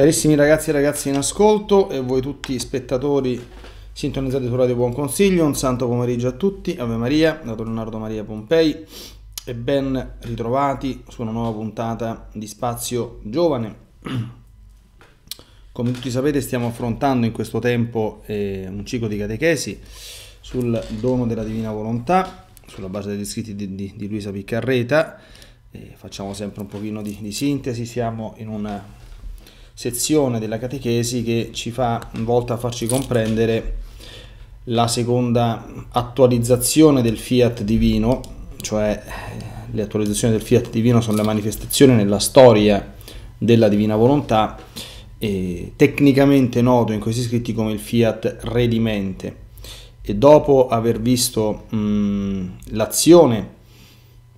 Carissimi ragazzi e ragazze in ascolto e voi tutti spettatori sintonizzati su Radio Buon Consiglio, un santo pomeriggio a tutti, Ave Maria, da Leonardo Maria Pompei e ben ritrovati su una nuova puntata di Spazio Giovane. Come tutti sapete stiamo affrontando in questo tempo eh, un ciclo di catechesi sul dono della Divina Volontà, sulla base degli scritti di, di, di Luisa Piccarreta, eh, facciamo sempre un pochino di, di sintesi, siamo in una sezione della catechesi che ci fa volta a farci comprendere la seconda attualizzazione del fiat divino, cioè eh, le attualizzazioni del fiat divino sono la manifestazione nella storia della divina volontà, tecnicamente noto in questi scritti come il fiat redimente. E dopo aver visto mh, mm, l'azione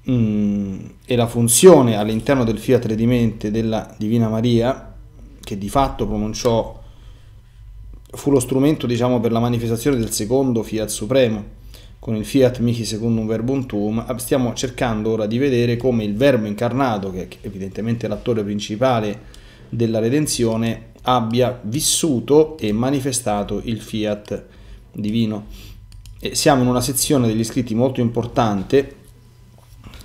mh, mm, e la funzione all'interno del fiat redimente della Divina Maria, che di fatto pronunciò fu lo strumento diciamo, per la manifestazione del secondo fiat supremo, con il fiat mihi secundum verbum tuum, stiamo cercando ora di vedere come il verbo incarnato, che è evidentemente l'attore principale della redenzione, abbia vissuto e manifestato il fiat divino. E siamo in una sezione degli scritti molto importante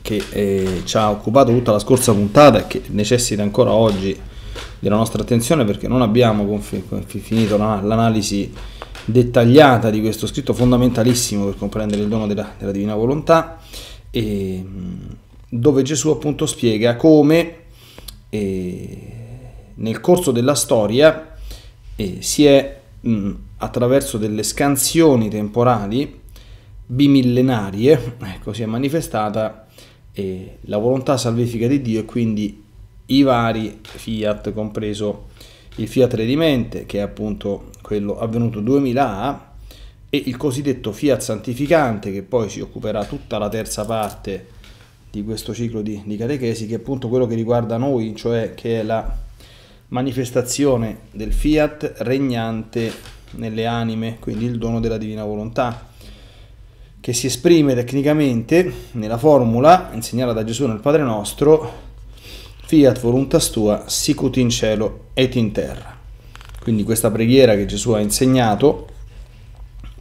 che eh, ci ha occupato tutta la scorsa puntata e che necessita ancora oggi della nostra attenzione perché non abbiamo finito l'analisi dettagliata di questo scritto fondamentalissimo per comprendere il dono della, della divina volontà, e, ehm, dove Gesù appunto spiega come e, eh, nel corso della storia e, eh, si è mh, mm, attraverso delle scansioni temporali bimillenarie, ecco, si è manifestata eh, la volontà salvifica di Dio e quindi i vari Fiat, compreso il Fiat Redimente, che è appunto quello avvenuto 2000A, e il cosiddetto Fiat Santificante, che poi si occuperà tutta la terza parte di questo ciclo di, di catechesi, che è appunto quello che riguarda noi, cioè che è la manifestazione del Fiat regnante nelle anime, quindi il dono della divina volontà, che si esprime tecnicamente nella formula insegnata da Gesù nel Padre nostro, fiat voluntas tua, sicut in cielo et in terra. Quindi questa preghiera che Gesù ha insegnato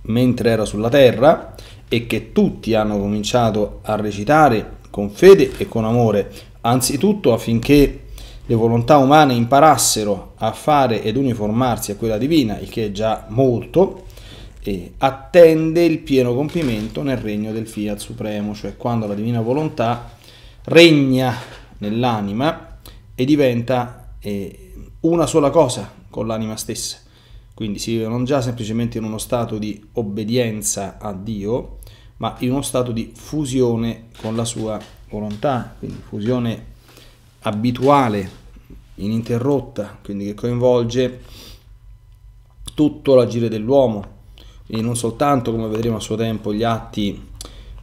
mentre era sulla terra e che tutti hanno cominciato a recitare con fede e con amore, anzitutto affinché le volontà umane imparassero a fare ed uniformarsi a quella divina, il che è già molto, e attende il pieno compimento nel regno del Fiat Supremo, cioè quando la divina volontà regna nell'anima e diventa eh, una sola cosa con l'anima stessa. Quindi si vive non già semplicemente in uno stato di obbedienza a Dio, ma in uno stato di fusione con la sua volontà, quindi fusione abituale, ininterrotta, quindi che coinvolge tutto l'agire dell'uomo, quindi non soltanto, come vedremo a suo tempo, gli atti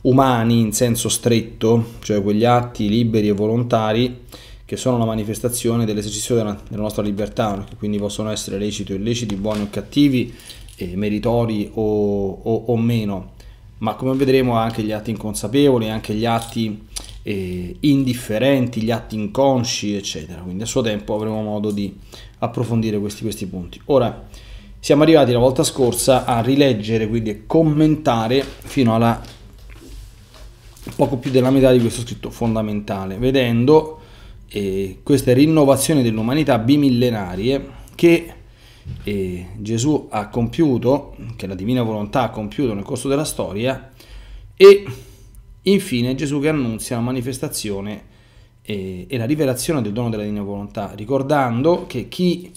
umani in senso stretto, cioè quegli atti liberi e volontari che sono la manifestazione dell'esercizio della, della nostra libertà, che quindi possono essere leciti o illeciti, buoni o cattivi, eh, meritori o, o, o, meno, ma come vedremo anche gli atti inconsapevoli, anche gli atti eh, indifferenti, gli atti inconsci, eccetera. Quindi a suo tempo avremo modo di approfondire questi, questi punti. Ora, siamo arrivati la volta scorsa a rileggere, quindi a commentare fino alla poco più della metà di questo scritto fondamentale, vedendo eh, queste rinnovazioni dell'umanità bimillenarie che eh, Gesù ha compiuto, che la divina volontà ha compiuto nel corso della storia, e infine Gesù che annunzia la manifestazione eh, e la rivelazione del dono della divina volontà, ricordando che chi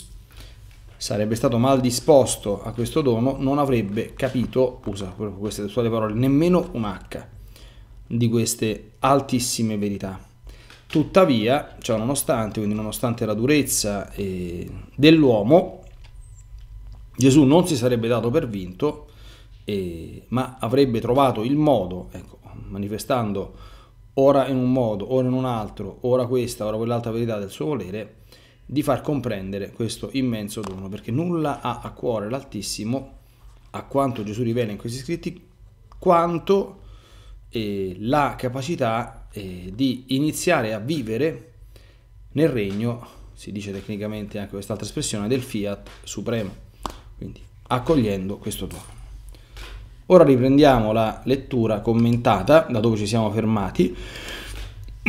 sarebbe stato mal disposto a questo dono non avrebbe capito, usa queste sue parole, nemmeno un H di queste altissime verità. Tuttavia, cioè nonostante, quindi nonostante la durezza eh, dell'uomo, Gesù non si sarebbe dato per vinto, eh, ma avrebbe trovato il modo, ecco, manifestando ora in un modo, ora in un altro, ora questa, ora quell'altra verità del suo volere, di far comprendere questo immenso dono, perché nulla ha a cuore l'Altissimo, a quanto Gesù rivela in questi scritti, quanto eh, la capacità eh, di iniziare a vivere nel regno, si dice tecnicamente anche quest'altra espressione, del fiat supremo, quindi accogliendo questo dono. Ora riprendiamo la lettura commentata da dove ci siamo fermati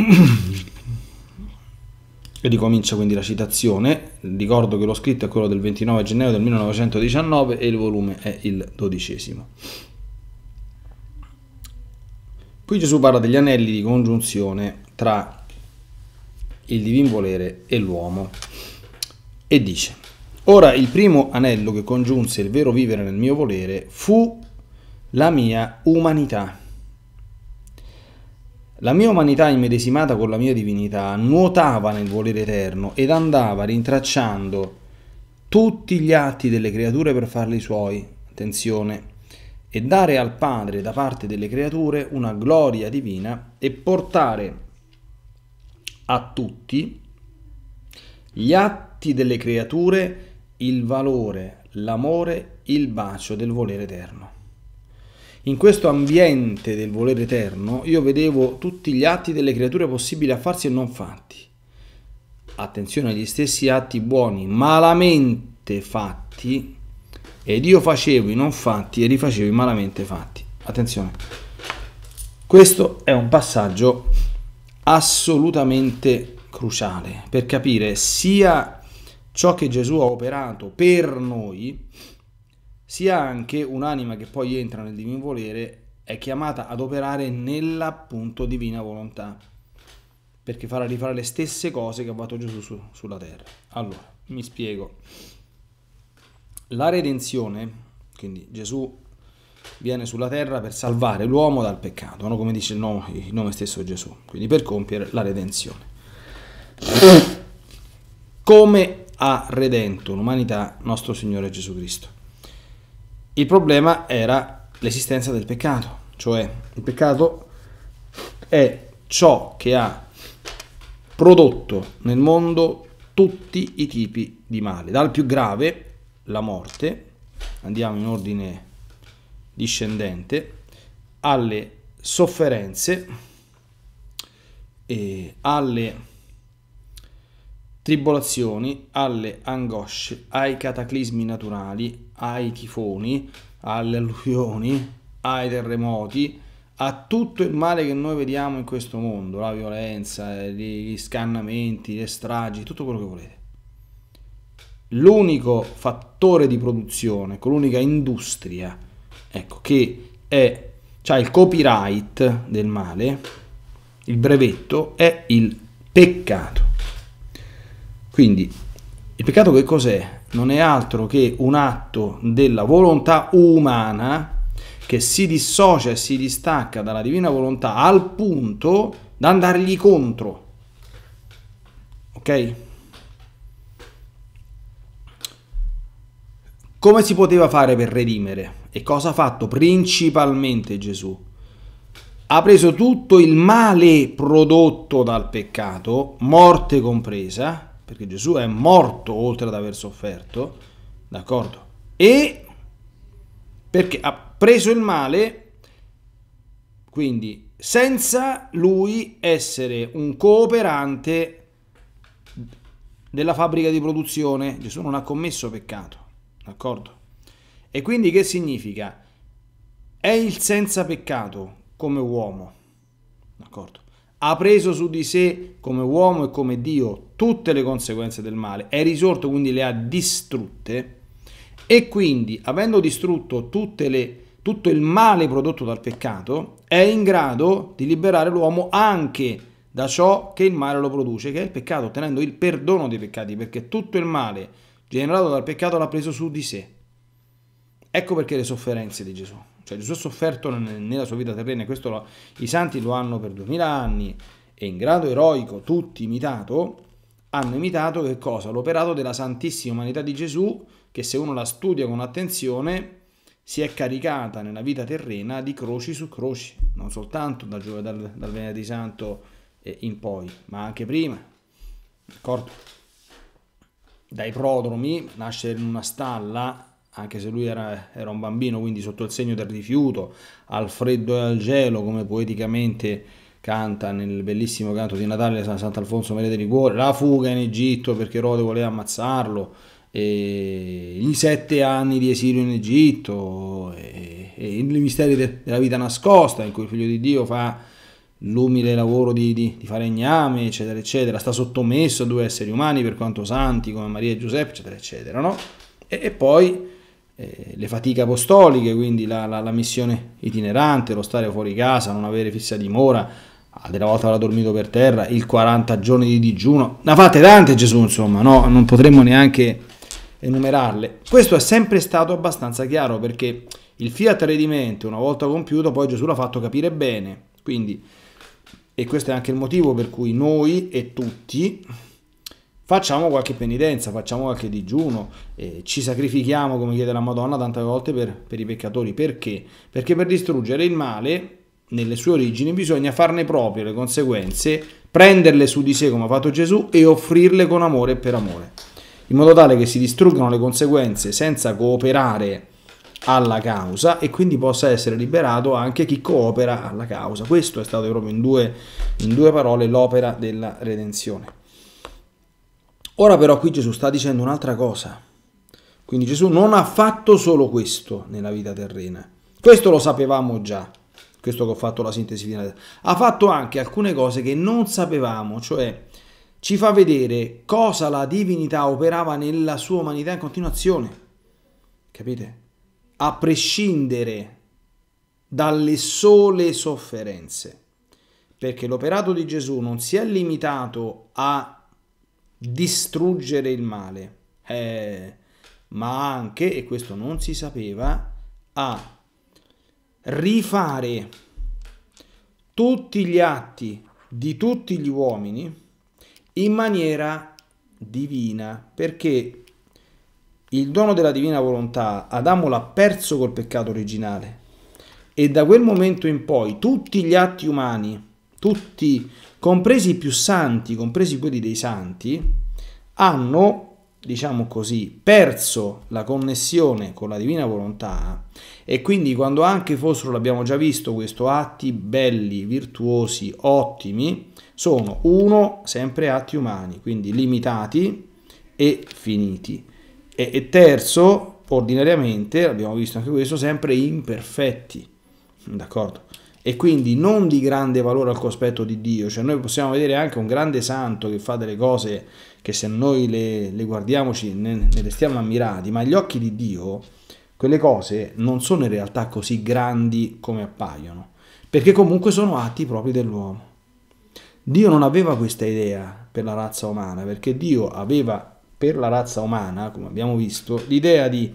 e ricomincia quindi la citazione. Ricordo che lo scritto è quello del 29 gennaio del 1919 e il volume è il dodicesimo. Qui Gesù parla degli anelli di congiunzione tra il divin volere e l'uomo e dice, ora il primo anello che congiunse il vero vivere nel mio volere fu la mia umanità. La mia umanità immedesimata con la mia divinità nuotava nel volere eterno ed andava rintracciando tutti gli atti delle creature per farli suoi. Attenzione, e dare al Padre da parte delle creature una gloria divina e portare a tutti gli atti delle creature il valore, l'amore, il bacio del volere eterno. In questo ambiente del volere eterno io vedevo tutti gli atti delle creature possibili a farsi e non fatti. Attenzione agli stessi atti buoni, malamente fatti, ed io facevo i non fatti e rifacevo i malamente fatti. Attenzione, questo è un passaggio assolutamente cruciale per capire sia ciò che Gesù ha operato per noi, sia anche un'anima che poi entra nel divin volere è chiamata ad operare nell'appunto divina volontà, perché farà rifare le stesse cose che ha fatto Gesù su, sulla terra. Allora, mi spiego la redenzione, quindi Gesù viene sulla terra per salvare l'uomo dal peccato, no? come dice il nome, il nome stesso Gesù, quindi per compiere la redenzione. Come ha redento l'umanità nostro Signore Gesù Cristo? Il problema era l'esistenza del peccato, cioè il peccato è ciò che ha prodotto nel mondo tutti i tipi di male, dal più grave la morte, andiamo in ordine discendente, alle sofferenze, alle tribolazioni, alle angosce, ai cataclismi naturali, ai tifoni, alle alluvioni, ai terremoti, a tutto il male che noi vediamo in questo mondo, la violenza, gli scannamenti, le stragi, tutto quello che volete l'unico fattore di produzione, con l'unica industria, ecco, che è, cioè il copyright del male, il brevetto, è il peccato. Quindi, il peccato che cos'è? Non è altro che un atto della volontà umana che si dissocia e si distacca dalla divina volontà al punto da andargli contro. Ok? Come si poteva fare per redimere? E cosa ha fatto principalmente Gesù? Ha preso tutto il male prodotto dal peccato, morte compresa, perché Gesù è morto oltre ad aver sofferto, d'accordo? E perché ha preso il male, quindi senza lui essere un cooperante della fabbrica di produzione, Gesù non ha commesso peccato D'accordo? E quindi che significa? È il senza peccato come uomo. D'accordo? Ha preso su di sé come uomo e come Dio tutte le conseguenze del male. È risorto, quindi le ha distrutte. E quindi, avendo distrutto le, tutto il male prodotto dal peccato, è in grado di liberare l'uomo anche da ciò che il male lo produce, che è il peccato, ottenendo il perdono dei peccati, perché tutto il male generato dal peccato l'ha preso su di sé. Ecco perché le sofferenze di Gesù. Cioè Gesù ha sofferto nella sua vita terrena e questo lo, i santi lo hanno per duemila anni e in grado eroico tutti imitato, hanno imitato che cosa? L'operato della santissima umanità di Gesù che se uno la studia con attenzione si è caricata nella vita terrena di croci su croci, non soltanto dal, dal, dal venerdì santo eh, in poi, ma anche prima. D'accordo? dai prodromi, nasce in una stalla, anche se lui era, era un bambino, quindi sotto il segno del rifiuto, al freddo e al gelo, come poeticamente canta nel bellissimo canto di Natale di Sant'Alfonso Maria di Rigore, la fuga in Egitto perché Rode voleva ammazzarlo, i sette anni di esilio in Egitto, e, e i misteri de, della vita nascosta in cui il figlio di Dio fa l'umile lavoro di, di, di falegname, eccetera, eccetera, sta sottomesso a due esseri umani per quanto santi come Maria e Giuseppe, eccetera, eccetera, no? E, e poi eh, le fatiche apostoliche, quindi la, la, la, missione itinerante, lo stare fuori casa, non avere fissa dimora, ah, della volta avrà dormito per terra, il 40 giorni di digiuno, ne ha fatte tante Gesù, insomma, no? Non potremmo neanche enumerarle. Questo è sempre stato abbastanza chiaro perché il fiat redimento, una volta compiuto, poi Gesù l'ha fatto capire bene, quindi e questo è anche il motivo per cui noi e tutti facciamo qualche penitenza, facciamo qualche digiuno, eh, ci sacrifichiamo come chiede la Madonna tante volte per, per i peccatori. Perché? Perché per distruggere il male nelle sue origini bisogna farne proprio le conseguenze, prenderle su di sé come ha fatto Gesù e offrirle con amore e per amore, in modo tale che si distruggano le conseguenze senza cooperare alla causa e quindi possa essere liberato anche chi coopera alla causa. Questo è stato proprio in due, in due parole l'opera della redenzione. Ora però qui Gesù sta dicendo un'altra cosa. Quindi Gesù non ha fatto solo questo nella vita terrena. Questo lo sapevamo già, questo che ho fatto la sintesi finale. Ha fatto anche alcune cose che non sapevamo, cioè ci fa vedere cosa la divinità operava nella sua umanità in continuazione. Capite? a prescindere dalle sole sofferenze, perché l'operato di Gesù non si è limitato a distruggere il male, eh, ma anche, e questo non si sapeva, a rifare tutti gli atti di tutti gli uomini in maniera divina, perché il dono della divina volontà Adamo l'ha perso col peccato originale e da quel momento in poi tutti gli atti umani, tutti, compresi i più santi, compresi quelli dei santi, hanno diciamo così, perso la connessione con la divina volontà e quindi quando anche fossero, l'abbiamo già visto, questo atti belli, virtuosi, ottimi, sono uno, sempre atti umani, quindi limitati e finiti. E, e terzo, ordinariamente, abbiamo visto anche questo, sempre imperfetti, d'accordo? E quindi non di grande valore al cospetto di Dio, cioè noi possiamo vedere anche un grande santo che fa delle cose che se noi le, le guardiamoci ne, ne restiamo ammirati, ma agli occhi di Dio quelle cose non sono in realtà così grandi come appaiono, perché comunque sono atti propri dell'uomo. Dio non aveva questa idea per la razza umana, perché Dio aveva per la razza umana, come abbiamo visto, l'idea di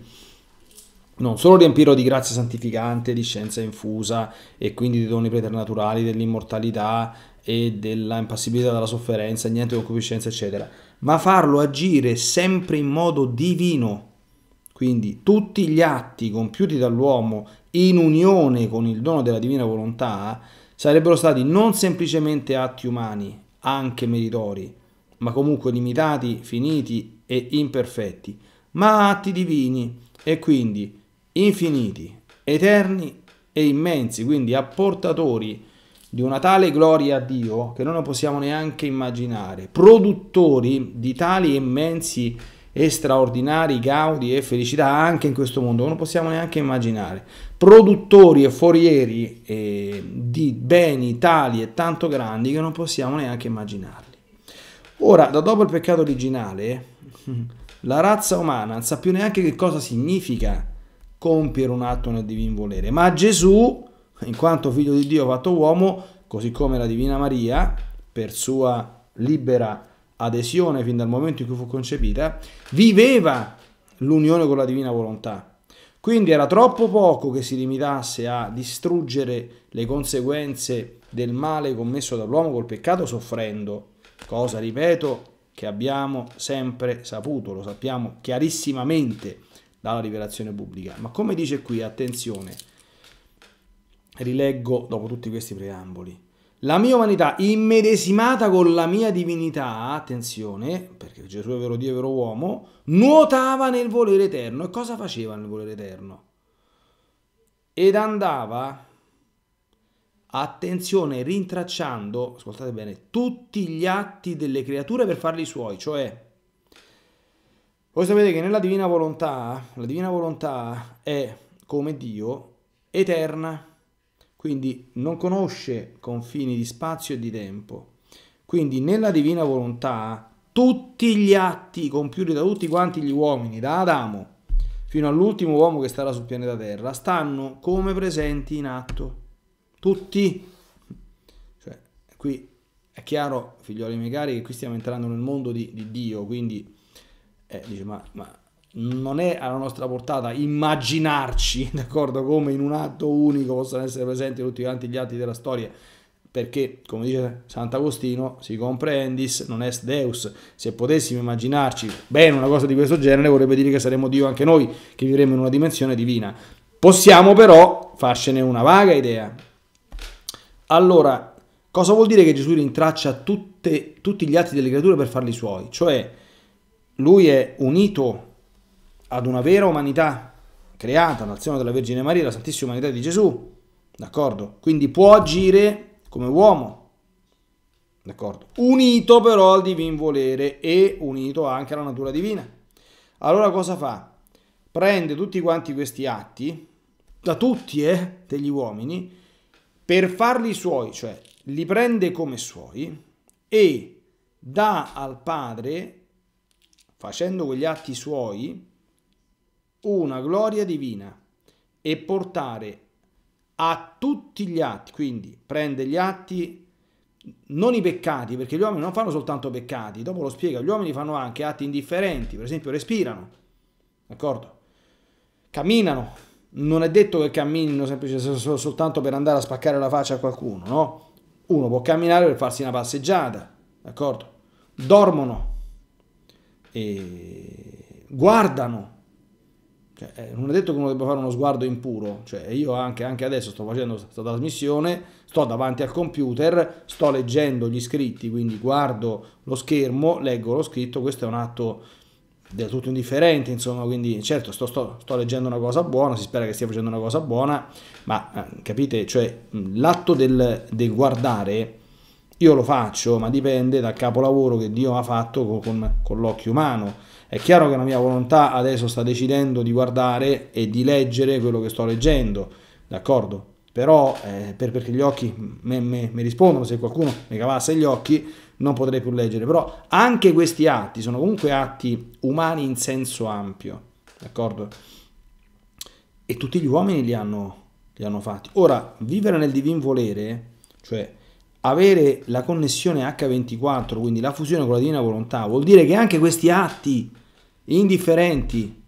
non solo riempirlo di grazia santificante, di scienza infusa e quindi di doni preternaturali, dell'immortalità e della impassibilità dalla sofferenza, niente concupiscenza, eccetera, ma farlo agire sempre in modo divino. Quindi tutti gli atti compiuti dall'uomo in unione con il dono della divina volontà sarebbero stati non semplicemente atti umani, anche meritori, ma comunque limitati, finiti e imperfetti, ma atti divini e quindi infiniti, eterni e immensi, quindi apportatori di una tale gloria a Dio che non lo possiamo neanche immaginare, produttori di tali immensi e straordinari gaudi e felicità anche in questo mondo, non possiamo neanche immaginare, produttori e forieri eh, di beni tali e tanto grandi che non possiamo neanche immaginare. Ora, da dopo il peccato originale, la razza umana non sa più neanche che cosa significa compiere un atto nel divin volere, ma Gesù, in quanto figlio di Dio fatto uomo, così come la Divina Maria, per sua libera adesione fin dal momento in cui fu concepita, viveva l'unione con la divina volontà. Quindi era troppo poco che si limitasse a distruggere le conseguenze del male commesso dall'uomo col peccato soffrendo, cosa, ripeto, che abbiamo sempre saputo, lo sappiamo chiarissimamente dalla rivelazione pubblica. Ma come dice qui, attenzione, rileggo dopo tutti questi preamboli. La mia umanità immedesimata con la mia divinità, attenzione, perché Gesù è vero Dio e vero uomo, nuotava nel volere eterno. E cosa faceva nel volere eterno? Ed andava attenzione rintracciando, ascoltate bene, tutti gli atti delle creature per farli suoi, cioè voi sapete che nella divina volontà, la divina volontà è come Dio eterna, quindi non conosce confini di spazio e di tempo. Quindi nella divina volontà tutti gli atti compiuti da tutti quanti gli uomini, da Adamo fino all'ultimo uomo che starà sul pianeta Terra, stanno come presenti in atto tutti. Cioè, qui è chiaro, figlioli miei cari, che qui stiamo entrando nel mondo di, di Dio, quindi eh, dice, ma, ma, non è alla nostra portata immaginarci, d'accordo, come in un atto unico possano essere presenti tutti quanti gli atti della storia, perché, come dice Sant'Agostino, si comprendis, non est Deus. Se potessimo immaginarci bene una cosa di questo genere, vorrebbe dire che saremmo Dio anche noi, che vivremmo in una dimensione divina. Possiamo però farcene una vaga idea, allora, cosa vuol dire che Gesù rintraccia tutte, tutti gli atti delle creature per farli suoi? Cioè, lui è unito ad una vera umanità creata, l'azione della Vergine Maria, la Santissima Umanità di Gesù, d'accordo? Quindi può agire come uomo, d'accordo? Unito però al divin volere e unito anche alla natura divina. Allora cosa fa? Prende tutti quanti questi atti, da tutti, eh, degli uomini, per farli suoi, cioè li prende come suoi e dà al Padre, facendo quegli atti suoi, una gloria divina e portare a tutti gli atti, quindi prende gli atti, non i peccati, perché gli uomini non fanno soltanto peccati, dopo lo spiega, gli uomini fanno anche atti indifferenti, per esempio respirano, d'accordo? Camminano, non è detto che camminino semplicemente sol- soltanto per andare a spaccare la faccia a qualcuno, no? Uno può camminare per farsi una passeggiata, d'accordo? Dormono, e guardano. Cioè, eh, non è detto che uno debba fare uno sguardo impuro, cioè io anche, anche adesso sto facendo questa trasmissione, sto davanti al computer, sto leggendo gli scritti, quindi guardo lo schermo, leggo lo scritto, questo è un atto del tutto indifferente, insomma, quindi certo sto, sto, sto, leggendo una cosa buona, si spera che stia facendo una cosa buona, ma eh, capite, cioè l'atto del, del, guardare io lo faccio, ma dipende dal capolavoro che Dio ha fatto con, con, con l'occhio umano. È chiaro che la mia volontà adesso sta decidendo di guardare e di leggere quello che sto leggendo, d'accordo? Però eh, per, perché gli occhi mi rispondono, se qualcuno mi cavasse gli occhi non potrei più leggere, però anche questi atti sono comunque atti umani in senso ampio, d'accordo? E tutti gli uomini li hanno, li hanno fatti. Ora, vivere nel divin volere, cioè avere la connessione H24, quindi la fusione con la divina volontà, vuol dire che anche questi atti indifferenti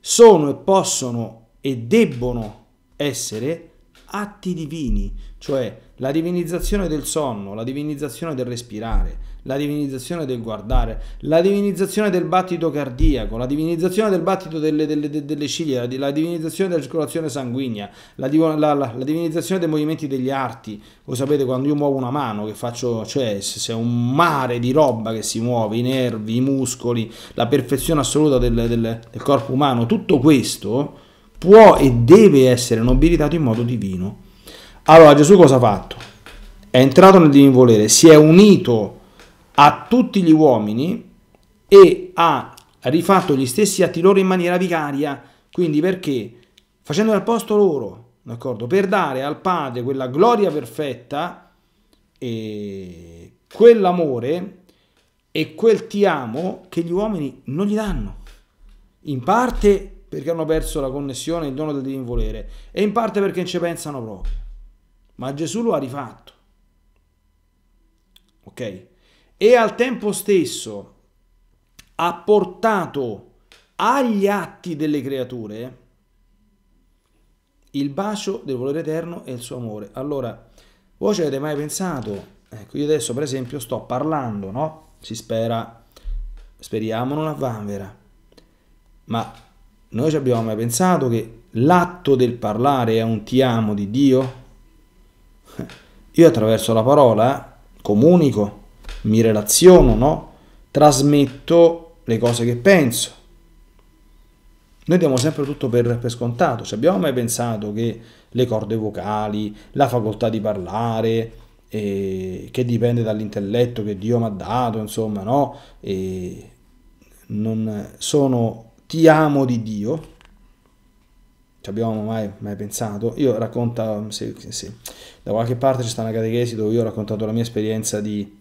sono e possono e debbono essere atti divini, cioè la divinizzazione del sonno, la divinizzazione del respirare, la divinizzazione del guardare, la divinizzazione del battito cardiaco, la divinizzazione del battito delle, delle, delle ciglia, la divinizzazione della circolazione sanguigna, la, la, la, divinizzazione dei movimenti degli arti. Voi sapete quando io muovo una mano, che faccio, cioè se è un mare di roba che si muove, i nervi, i muscoli, la perfezione assoluta del, del, del corpo umano, tutto questo può e deve essere nobilitato in modo divino. Allora Gesù cosa ha fatto? È entrato nel divino volere, si è unito a tutti gli uomini e ha rifatto gli stessi atti loro in maniera vicaria, quindi perché? Facendo al posto loro, d'accordo? Per dare al Padre quella gloria perfetta e quell'amore e quel ti amo che gli uomini non gli danno. In parte perché hanno perso la connessione e il dono del divin volere e in parte perché non ci pensano proprio. Ma Gesù lo ha rifatto. Ok? E al tempo stesso ha portato agli atti delle creature il bacio del volere eterno e il suo amore. Allora, voi ci avete mai pensato? Ecco, io adesso per esempio sto parlando, no? Si spera, speriamo non a vanvera, ma noi ci abbiamo mai pensato che l'atto del parlare è un ti amo di Dio? Io attraverso la parola eh, comunico, mi relaziono, no? Trasmetto le cose che penso. Noi diamo sempre tutto per, per scontato. Ci abbiamo mai pensato che le corde vocali, la facoltà di parlare, eh, che dipende dall'intelletto che Dio mi ha dato, insomma, no? Eh, non sono ti amo di Dio, ci abbiamo mai, mai, pensato. Io racconto, se, se, da qualche parte c'è stata una catechesi dove io ho raccontato la mia esperienza di,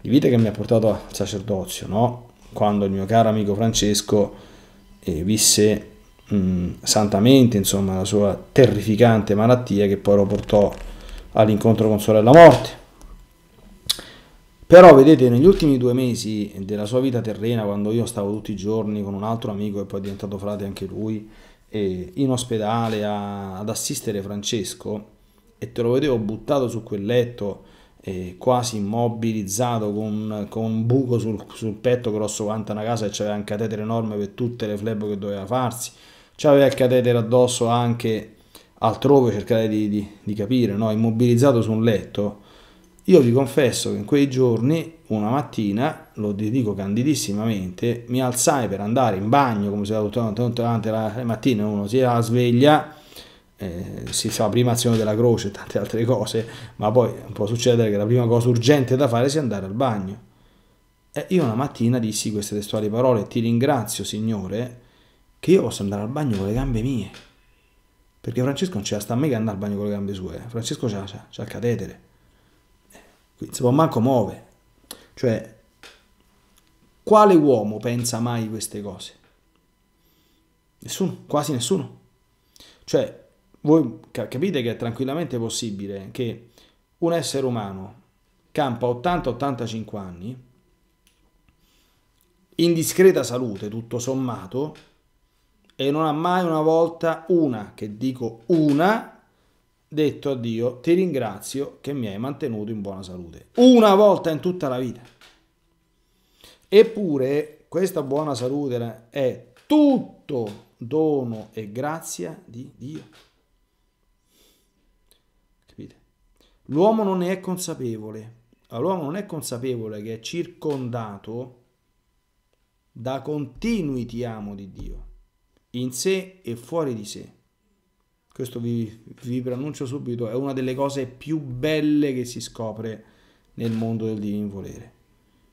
di vita che mi ha portato al sacerdozio, no? quando il mio caro amico Francesco eh, visse mh, mm, santamente insomma, la sua terrificante malattia che poi lo portò all'incontro con Sorella Morte. Però vedete, negli ultimi due mesi della sua vita terrena, quando io stavo tutti i giorni con un altro amico che poi è diventato frate anche lui, in ospedale a, ad assistere Francesco, e te lo vedevo buttato su quel letto, eh, quasi immobilizzato con, con un buco sul, sul, petto grosso quanto una casa e c'aveva un catetere enorme per tutte le flebo che doveva farsi c'aveva il catetere addosso anche altrove cercare di, di, di capire no? immobilizzato su un letto io vi confesso che in quei giorni, una mattina, lo dico candidissimamente, mi alzai per andare in bagno, come si fa tutte la mattina, uno si sveglia, eh, si fa prima azione della croce e tante altre cose, ma poi può succedere che la prima cosa urgente da fare sia andare al bagno. E io una mattina dissi queste testuali parole, ti ringrazio Signore, che io posso andare al bagno con le gambe mie. Perché Francesco non ce la sta mica andare al bagno con le gambe sue, eh. Francesco c'ha il catetere quindi si può manco muovere. Cioè, quale uomo pensa mai queste cose? Nessuno, quasi nessuno. Cioè, voi capite che è tranquillamente possibile che un essere umano campa 80-85 anni, in discreta salute tutto sommato, e non ha mai una volta una, che dico una, detto a Dio, ti ringrazio che mi hai mantenuto in buona salute. Una volta in tutta la vita. Eppure questa buona salute è tutto dono e grazia di Dio. Capite? L'uomo non ne è consapevole. L'uomo non è consapevole che è circondato da continui ti amo di Dio, in sé e fuori di sé questo vi, vi preannuncio subito, è una delle cose più belle che si scopre nel mondo del divin volere,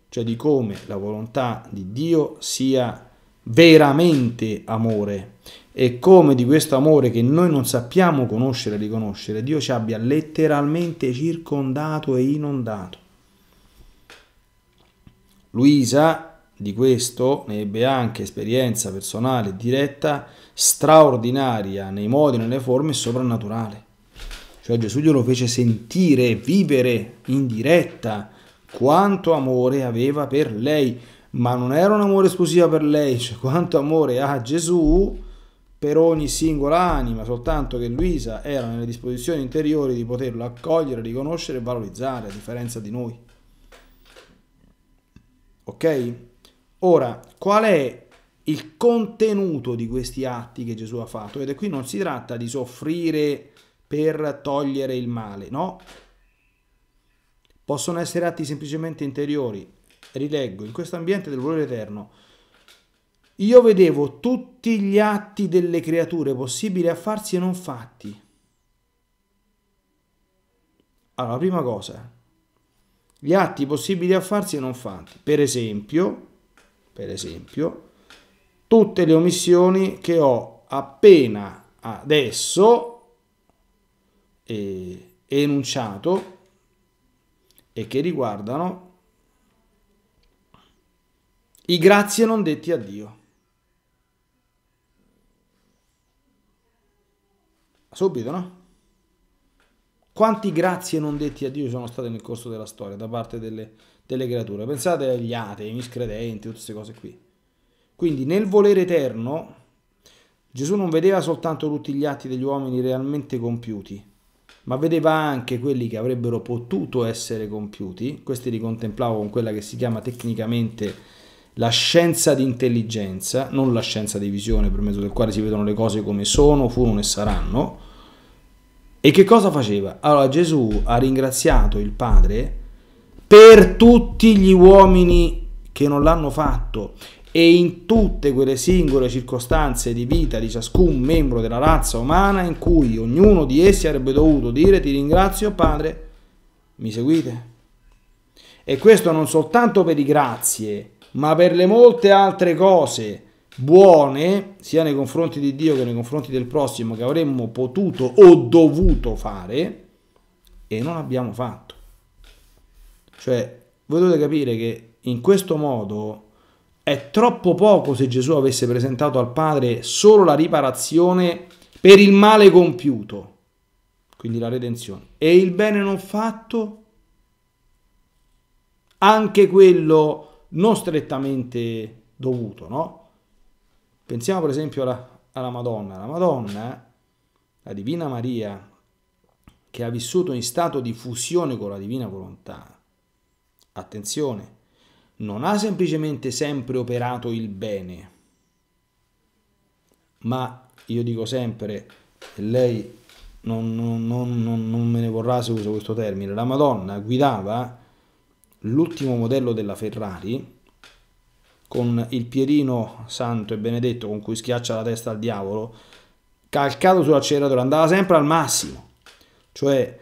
cioè di come la volontà di Dio sia veramente amore e come di questo amore che noi non sappiamo conoscere e riconoscere, Dio ci abbia letteralmente circondato e inondato. Luisa di questo ne ebbe anche esperienza personale diretta straordinaria nei modi, nelle forme soprannaturale. Cioè Gesù glielo fece sentire, vivere in diretta quanto amore aveva per lei, ma non era un amore esclusivo per lei, cioè quanto amore ha Gesù per ogni singola anima, soltanto che Luisa era nelle disposizioni interiori di poterlo accogliere, riconoscere e valorizzare, a differenza di noi. Ok? Ora, qual è il contenuto di questi atti che Gesù ha fatto? Vedete, qui non si tratta di soffrire per togliere il male, no? Possono essere atti semplicemente interiori. Rileggo, in questo ambiente del volere eterno, io vedevo tutti gli atti delle creature possibili a farsi e non fatti. Allora, prima cosa, gli atti possibili a farsi e non fatti. Per esempio, per esempio, tutte le omissioni che ho appena adesso eh, enunciato e che riguardano i grazie non detti a Dio. Subito, no? Quanti grazie non detti a Dio sono state nel corso della storia da parte delle, delle creature? Pensate agli atei, ai miscredenti, tutte queste cose qui. Quindi nel volere eterno Gesù non vedeva soltanto tutti gli atti degli uomini realmente compiuti, ma vedeva anche quelli che avrebbero potuto essere compiuti, questi li contemplavo con quella che si chiama tecnicamente la scienza di intelligenza, non la scienza di visione per mezzo del quale si vedono le cose come sono, furono e saranno, e che cosa faceva? Allora Gesù ha ringraziato il Padre per tutti gli uomini che non l'hanno fatto e in tutte quelle singole circostanze di vita di ciascun membro della razza umana in cui ognuno di essi avrebbe dovuto dire ti ringrazio Padre, mi seguite? E questo non soltanto per i grazie, ma per le molte altre cose buone sia nei confronti di Dio che nei confronti del prossimo che avremmo potuto o dovuto fare e non abbiamo fatto. Cioè, voi dovete capire che in questo modo è troppo poco se Gesù avesse presentato al Padre solo la riparazione per il male compiuto, quindi la redenzione, e il bene non fatto, anche quello non strettamente dovuto, no? Pensiamo per esempio alla, alla Madonna. La Madonna, la Divina Maria, che ha vissuto in stato di fusione con la Divina Volontà, attenzione, non ha semplicemente sempre operato il bene, ma io dico sempre, e lei non, non, non, non, me ne vorrà se uso questo termine, la Madonna guidava l'ultimo modello della Ferrari con il pierino santo e benedetto con cui schiaccia la testa al diavolo, calcato sull'acceleratore, andava sempre al massimo. Cioè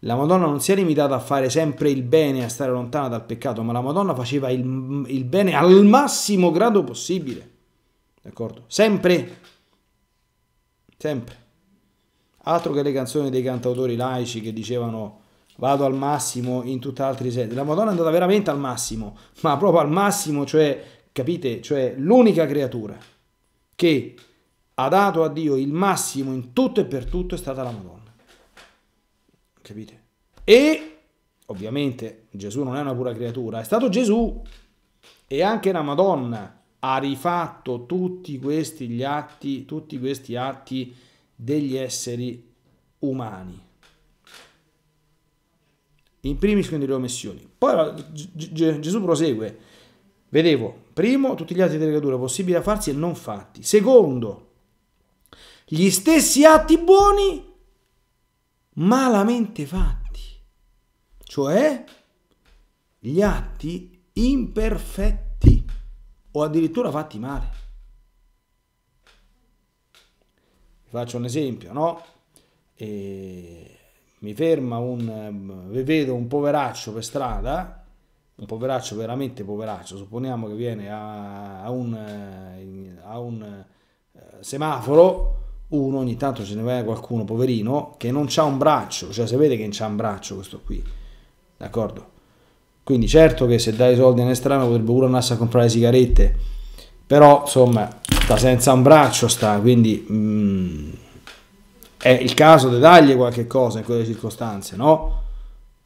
la Madonna non si è limitata a fare sempre il bene, a stare lontana dal peccato, ma la Madonna faceva il, il bene al massimo grado possibile. D'accordo? Sempre. Sempre. Altro che le canzoni dei cantautori laici che dicevano vado al massimo in tutt'altri sedi. La Madonna è andata veramente al massimo, ma proprio al massimo, cioè Capite? Cioè l'unica creatura che ha dato a Dio il massimo in tutto e per tutto è stata la Madonna. Capite? E ovviamente Gesù non è una pura creatura, è stato Gesù e anche la Madonna ha rifatto tutti questi atti, tutti questi atti degli esseri umani. In primis quindi le omissioni. Poi Gesù prosegue Vedevo, primo, tutti gli atti di creatura possibili da farsi e non fatti. Secondo, gli stessi atti buoni malamente fatti, cioè gli atti imperfetti o addirittura fatti male. Vi faccio un esempio, no? E mi ferma un, eh, vedo un poveraccio per strada un poveraccio veramente poveraccio, supponiamo che viene a, a un, eh, a un eh, semaforo, uno ogni tanto ce ne va qualcuno poverino che non ha un braccio, cioè sapete che non c'ha un braccio questo qui, d'accordo? Quindi certo che se dai soldi a un estraneo potrebbe pure andare a comprare sigarette, però insomma sta senza un braccio, sta, quindi mm, è il caso di dargli qualche cosa in quelle circostanze, no?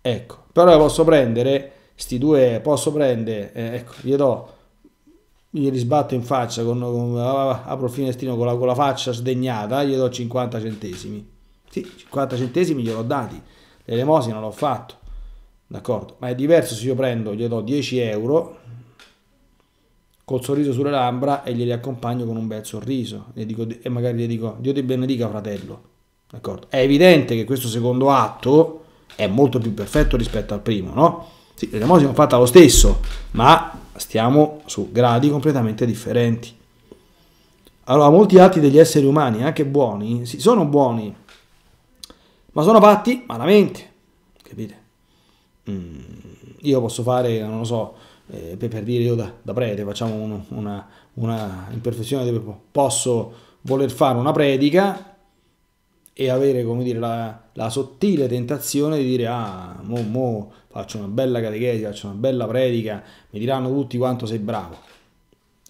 Ecco, però io posso prendere sti due posso prendere, eh, ecco, gli do, gli risbatto in faccia, con, con, ah, apro il finestrino con la, con la faccia sdegnata, gli do 50 centesimi. Sì, 50 centesimi gliel'ho dati, l'elemosina l'ho fatto, d'accordo? Ma è diverso se io prendo, gli do 10 euro, col sorriso sulle labbra e glieli accompagno con un bel sorriso dico, e magari gli dico Dio ti benedica fratello d'accordo è evidente che questo secondo atto è molto più perfetto rispetto al primo no sì, l'elemosina è fatta lo stesso, ma stiamo su gradi completamente differenti. Allora, molti atti degli esseri umani, anche buoni, sì, sono buoni, ma sono fatti malamente, capite? Mm, io posso fare, non lo so, eh, per, per, dire io da, da prete, facciamo un, una, una imperfezione, posso voler fare una predica e avere, come dire, la, la sottile tentazione di dire, ah, mo, mo faccio una bella catechesi, faccio una bella predica, mi diranno tutti quanto sei bravo.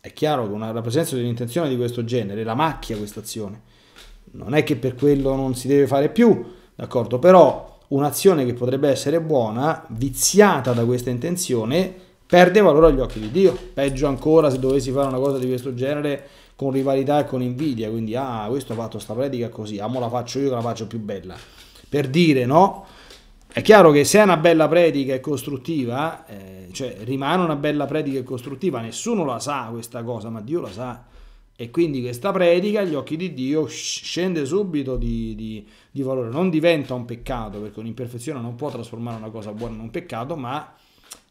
È chiaro che una, la presenza di un'intenzione di questo genere la macchia questa azione. Non è che per quello non si deve fare più, d'accordo? Però un'azione che potrebbe essere buona, viziata da questa intenzione, perde valore agli occhi di Dio. Peggio ancora se dovessi fare una cosa di questo genere con rivalità e con invidia, quindi ah, questo ha fatto sta predica così, amo la faccio io che la faccio più bella. Per dire, no? È chiaro che se è una bella predica e costruttiva, eh, cioè rimane una bella predica e costruttiva, nessuno la sa questa cosa, ma Dio la sa. E quindi questa predica agli occhi di Dio scende subito di, di, di valore, non diventa un peccato, perché un'imperfezione non può trasformare una cosa buona in un peccato, ma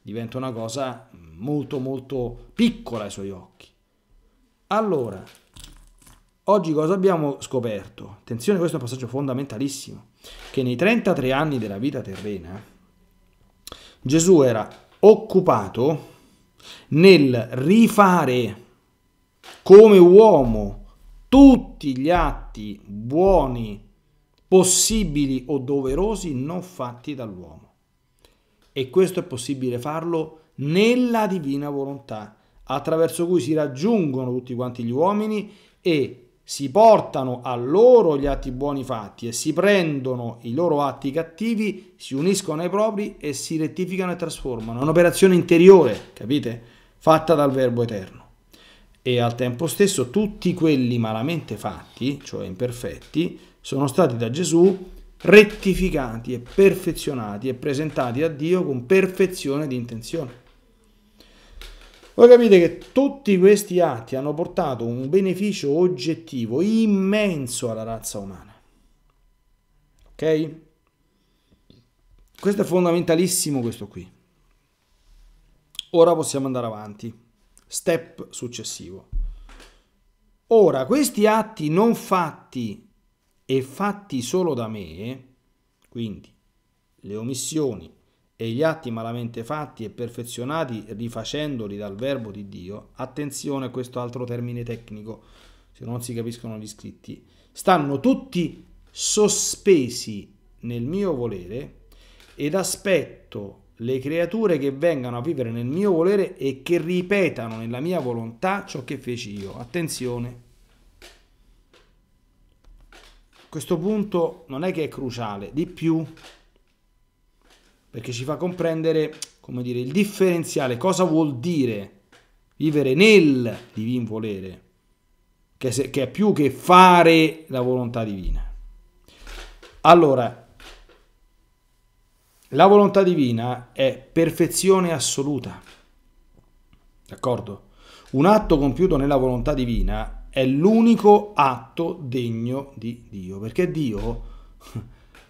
diventa una cosa molto molto piccola ai suoi occhi. Allora, oggi cosa abbiamo scoperto? Attenzione, questo è un passaggio fondamentalissimo che nei 33 anni della vita terrena Gesù era occupato nel rifare come uomo tutti gli atti buoni, possibili o doverosi non fatti dall'uomo. E questo è possibile farlo nella divina volontà, attraverso cui si raggiungono tutti quanti gli uomini e si portano a loro gli atti buoni fatti e si prendono i loro atti cattivi, si uniscono ai propri e si rettificano e trasformano. È un'operazione interiore, capite? Fatta dal Verbo Eterno. E al tempo stesso tutti quelli malamente fatti, cioè imperfetti, sono stati da Gesù rettificati e perfezionati e presentati a Dio con perfezione di intenzione. Voi capite che tutti questi atti hanno portato un beneficio oggettivo immenso alla razza umana. Ok? Questo è fondamentalissimo questo qui. Ora possiamo andare avanti. Step successivo. Ora, questi atti non fatti e fatti solo da me, quindi le omissioni, e gli atti malamente fatti e perfezionati rifacendoli dal verbo di Dio, attenzione a questo altro termine tecnico, se non si capiscono gli scritti, stanno tutti sospesi nel mio volere ed aspetto le creature che vengano a vivere nel mio volere e che ripetano nella mia volontà ciò che feci io. Attenzione. Questo punto non è che è cruciale, di più perché ci fa comprendere, come dire, il differenziale, cosa vuol dire vivere nel divin volere, che, se, che è più che fare la volontà divina. Allora, la volontà divina è perfezione assoluta. D'accordo? Un atto compiuto nella volontà divina è l'unico atto degno di Dio, perché Dio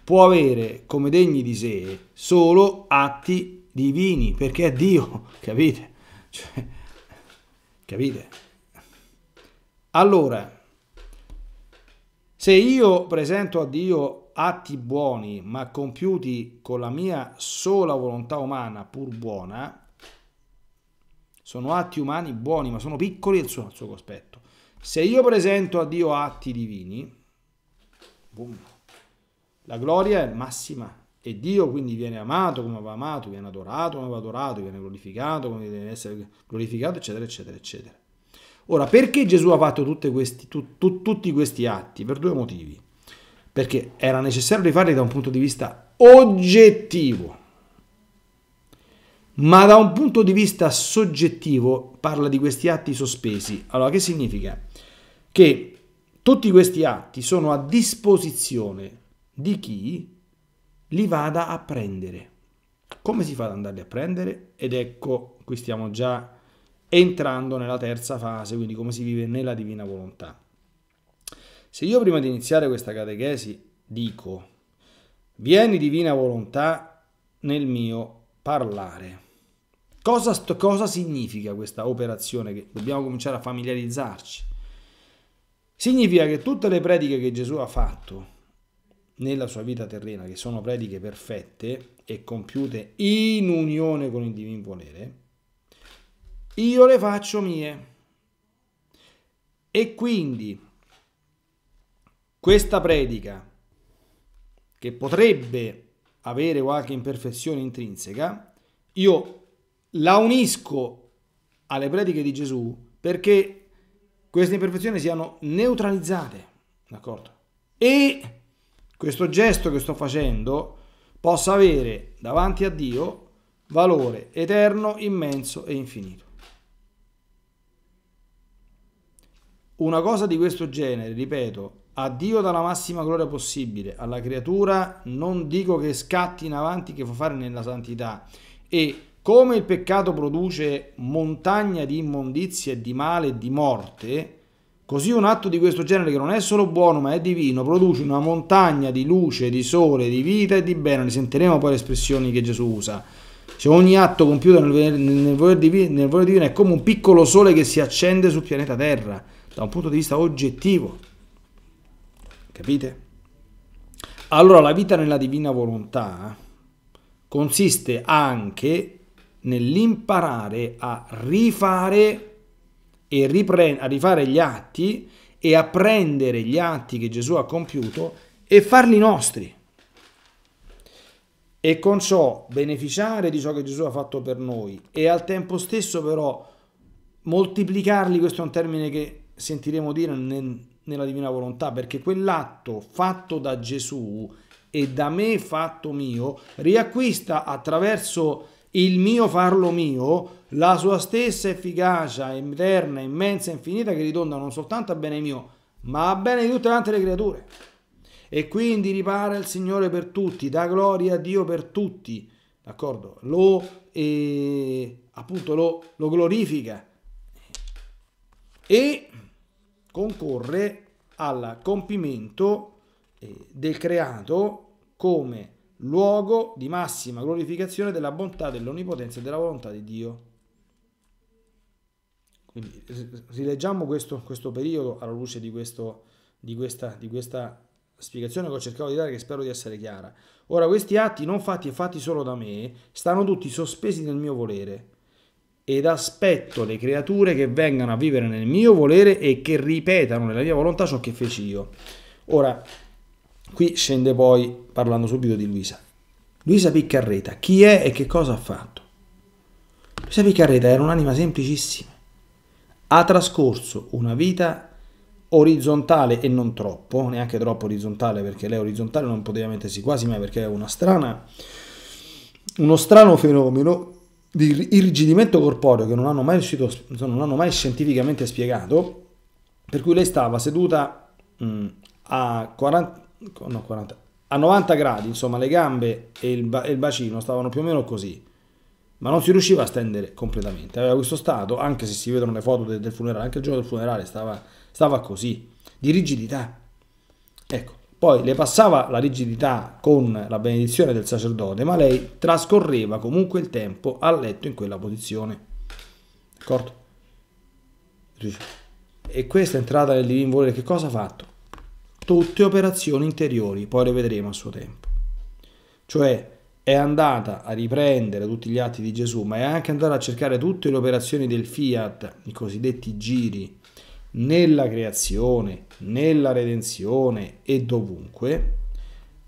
può avere come degni di sé solo atti divini, perché è Dio, capite? Cioè, capite? Allora, se io presento a Dio atti buoni, ma compiuti con la mia sola volontà umana, pur buona, sono atti umani buoni, ma sono piccoli al suo, al suo cospetto. Se io presento a Dio atti divini, boom, la gloria è massima e Dio quindi viene amato come va amato, viene adorato come va adorato, viene glorificato come deve essere glorificato, eccetera, eccetera, eccetera. Ora, perché Gesù ha fatto questi, tu, tu, tutti questi atti? Per due motivi. Perché era necessario di farli da un punto di vista oggettivo, ma da un punto di vista soggettivo parla di questi atti sospesi. Allora, che significa? Che tutti questi atti sono a disposizione di chi li vada a prendere. Come si fa ad andarli a prendere? Ed ecco, qui stiamo già entrando nella terza fase, quindi come si vive nella divina volontà. Se io prima di iniziare questa catechesi dico, vieni divina volontà nel mio parlare, cosa, cosa significa questa operazione che dobbiamo cominciare a familiarizzarci? Significa che tutte le prediche che Gesù ha fatto, nella sua vita terrena, che sono prediche perfette e compiute in unione con il divin volere, io le faccio mie. E quindi questa predica, che potrebbe avere qualche imperfezione intrinseca, io la unisco alle prediche di Gesù perché queste imperfezioni siano neutralizzate, d'accordo? E questo gesto che sto facendo possa avere davanti a Dio valore eterno, immenso e infinito. Una cosa di questo genere, ripeto, a Dio dà la massima gloria possibile, alla creatura non dico che scatti in avanti che fa fare nella santità e come il peccato produce montagna di immondizie e di male e di morte, Così un atto di questo genere, che non è solo buono ma è divino, produce una montagna di luce, di sole, di vita e di bene. Ne sentiremo poi le espressioni che Gesù usa. Cioè ogni atto compiuto nel, nel, voler divino, nel voler divino è come un piccolo sole che si accende sul pianeta Terra, da un punto di vista oggettivo. Capite? Allora la vita nella divina volontà consiste anche nell'imparare a rifare e ripre- a rifare gli atti e a prendere gli atti che Gesù ha compiuto e farli nostri. E con ciò beneficiare di ciò che Gesù ha fatto per noi e al tempo stesso però moltiplicarli, questo è un termine che sentiremo dire nel, nella divina volontà, perché quell'atto fatto da Gesù e da me fatto mio riacquista attraverso il mio farlo mio, la sua stessa efficacia interna, immensa, infinita, che ridonda non soltanto a bene mio, ma a bene di tutte quante le creature. E quindi ripara il Signore per tutti, dà gloria a Dio per tutti, d'accordo? Lo, eh, appunto, lo, lo glorifica e concorre al compimento eh, del creato come luogo di massima glorificazione della bontà, dell'onnipotenza e della volontà di Dio. Quindi rileggiamo questo, questo periodo alla luce di, questo, di, questa, di questa spiegazione che ho cercato di dare, che spero di essere chiara. Ora, questi atti non fatti e fatti solo da me, stanno tutti sospesi nel mio volere ed aspetto le creature che vengano a vivere nel mio volere e che ripetano nella mia volontà ciò che feci io. Ora, Qui scende poi, parlando subito di Luisa. Luisa Piccarreta, chi è e che cosa ha fatto? Luisa Piccarreta era un'anima semplicissima. Ha trascorso una vita orizzontale e non troppo, neanche troppo orizzontale perché lei orizzontale non poteva mettersi quasi mai perché è una strana, uno strano fenomeno di irrigidimento corporeo che non hanno, mai riuscito, non hanno mai scientificamente spiegato, per cui lei stava seduta mh, a 40, no, 40, a 90 gradi, insomma, le gambe e il, e il bacino stavano più o meno così ma non si riusciva a stendere completamente. Aveva questo stato, anche se si vedono le foto de del funerale, anche il giorno del funerale stava, stava, così, di rigidità. Ecco, poi le passava la rigidità con la benedizione del sacerdote, ma lei trascorreva comunque il tempo a letto in quella posizione. D'accordo? E questa entrata nel divin volere che cosa ha fatto? tutte operazioni interiori, poi le vedremo a suo tempo. Cioè è andata a riprendere tutti gli atti di Gesù, ma è anche andata a cercare tutte le operazioni del fiat, i cosiddetti giri, nella creazione, nella redenzione e dovunque,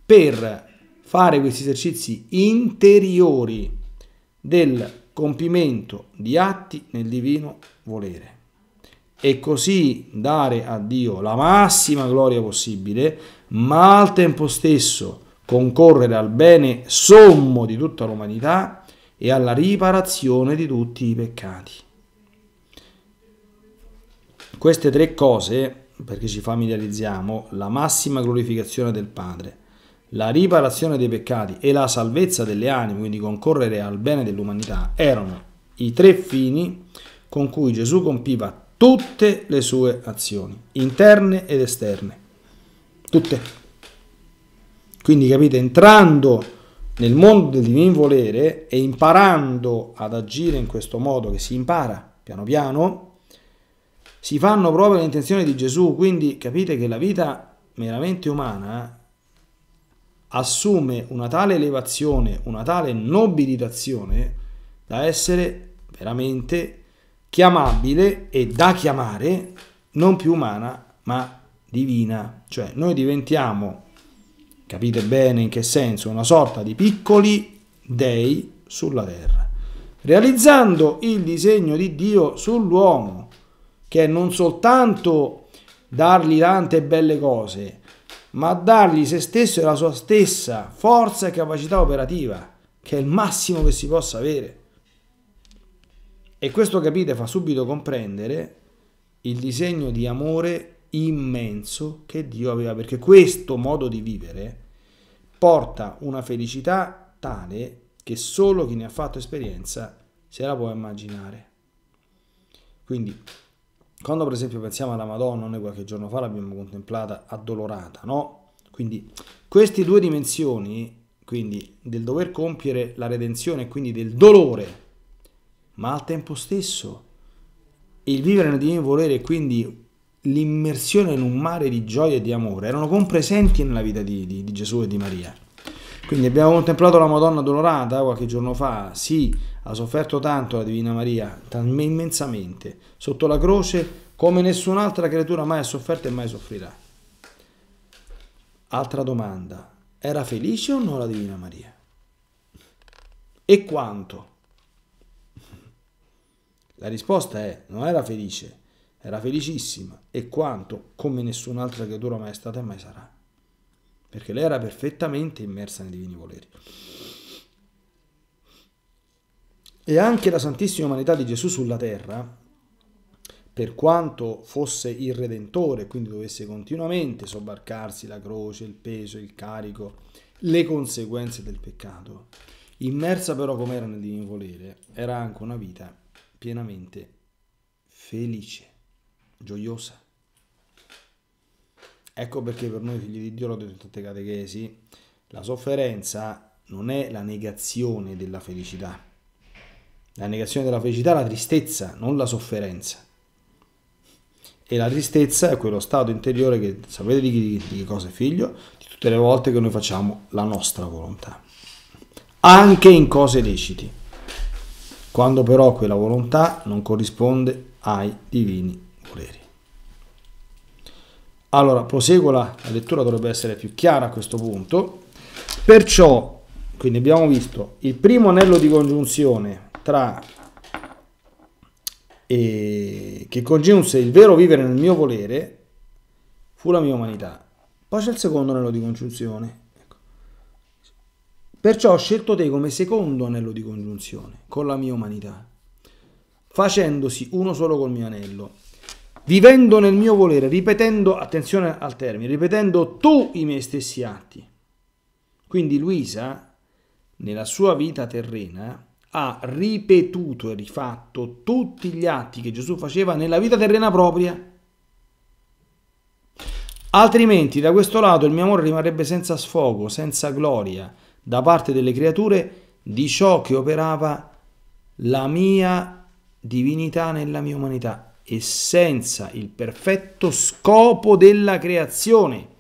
per fare questi esercizi interiori del compimento di atti nel divino volere e così dare a Dio la massima gloria possibile, ma al tempo stesso concorrere al bene sommo di tutta l'umanità e alla riparazione di tutti i peccati. Queste tre cose, perché ci familiarizziamo, la massima glorificazione del Padre, la riparazione dei peccati e la salvezza delle anime, quindi concorrere al bene dell'umanità, erano i tre fini con cui Gesù compiva tutte le sue azioni, interne ed esterne. Tutte. Quindi capite, entrando nel mondo del divin volere e imparando ad agire in questo modo che si impara piano piano, si fanno proprio le intenzioni di Gesù, quindi capite che la vita meramente umana assume una tale elevazione, una tale nobilitazione da essere veramente chiamabile e da chiamare non più umana ma divina, cioè noi diventiamo, capite bene in che senso, una sorta di piccoli dei sulla terra, realizzando il disegno di Dio sull'uomo, che è non soltanto dargli tante belle cose, ma dargli se stesso e la sua stessa forza e capacità operativa, che è il massimo che si possa avere. E questo capite fa subito comprendere il disegno di amore immenso che Dio aveva, perché questo modo di vivere porta una felicità tale che solo chi ne ha fatto esperienza se la può immaginare. Quindi, quando per esempio pensiamo alla Madonna, noi qualche giorno fa l'abbiamo contemplata addolorata, no? Quindi queste due dimensioni, quindi del dover compiere la redenzione e quindi del dolore ma al tempo stesso il vivere nel divino volere e quindi l'immersione in un mare di gioia e di amore erano compresenti nella vita di, di, di Gesù e di Maria. Quindi abbiamo contemplato la Madonna Dolorata qualche giorno fa, sì, ha sofferto tanto la Divina Maria, immensamente, sotto la croce come nessun'altra creatura mai ha sofferto e mai soffrirà. Altra domanda, era felice o no la Divina Maria? E quanto? La risposta è non era felice, era felicissima e quanto come nessun'altra creatura mai è stata e mai sarà. Perché lei era perfettamente immersa nei divini voleri. E anche la Santissima Umanità di Gesù sulla terra, per quanto fosse il Redentore, quindi dovesse continuamente sobbarcarsi la croce, il peso, il carico, le conseguenze del peccato, immersa però come era nel divino volere, era anche una vita pienamente felice, gioiosa. Ecco perché per noi figli di Dio, l'ho detto in tutte le catechesi, la sofferenza non è la negazione della felicità. La negazione della felicità è la tristezza, non la sofferenza. E la tristezza è quello stato interiore che sapete di, chi, di che cosa è figlio? Di tutte le volte che noi facciamo la nostra volontà, anche in cose leciti quando però quella volontà non corrisponde ai divini voleri. Allora, proseguo la, lettura, dovrebbe essere più chiara a questo punto. Perciò, quindi abbiamo visto il primo anello di congiunzione tra eh, che congiunse il vero vivere nel mio volere fu la mia umanità. Poi c'è il secondo anello di congiunzione, Perciò ho scelto te come secondo anello di congiunzione con la mia umanità, facendosi uno solo col mio anello, vivendo nel mio volere, ripetendo, attenzione al termine, ripetendo tu i miei stessi atti. Quindi Luisa, nella sua vita terrena, ha ripetuto e rifatto tutti gli atti che Gesù faceva nella vita terrena propria. Altrimenti da questo lato il mio amore rimarrebbe senza sfogo, senza gloria, da parte delle creature di ciò che operava la mia divinità nella mia umanità e senza il perfetto scopo della creazione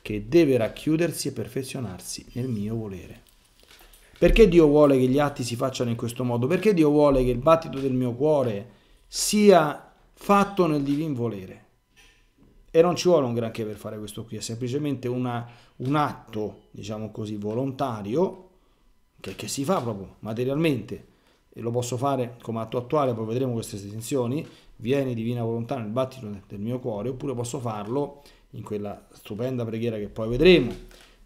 che deve racchiudersi e perfezionarsi nel mio volere. Perché Dio vuole che gli atti si facciano in questo modo? Perché Dio vuole che il battito del mio cuore sia fatto nel divin volere? E non ci vuole un granché per fare questo qui, è semplicemente una, un atto, diciamo così, volontario che, che si fa proprio materialmente. E lo posso fare come atto attuale, poi vedremo queste estensioni, viene divina volontà nel battito del mio cuore, oppure posso farlo in quella stupenda preghiera che poi vedremo,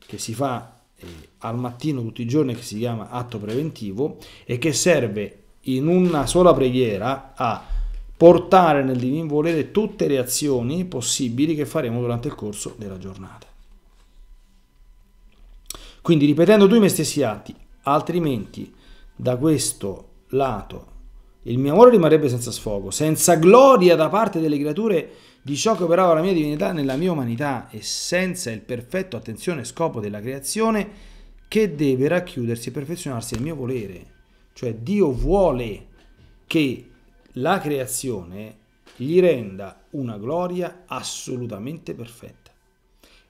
che si fa eh, al mattino tutti i giorni, che si chiama atto preventivo e che serve in una sola preghiera a portare nel divin volere tutte le azioni possibili che faremo durante il corso della giornata. Quindi ripetendo tu i miei stessi atti, altrimenti da questo lato il mio amore rimarrebbe senza sfogo, senza gloria da parte delle creature di ciò che operava la mia divinità nella mia umanità e senza il perfetto attenzione e scopo della creazione che deve racchiudersi e perfezionarsi nel mio volere. Cioè Dio vuole che la creazione gli renda una gloria assolutamente perfetta.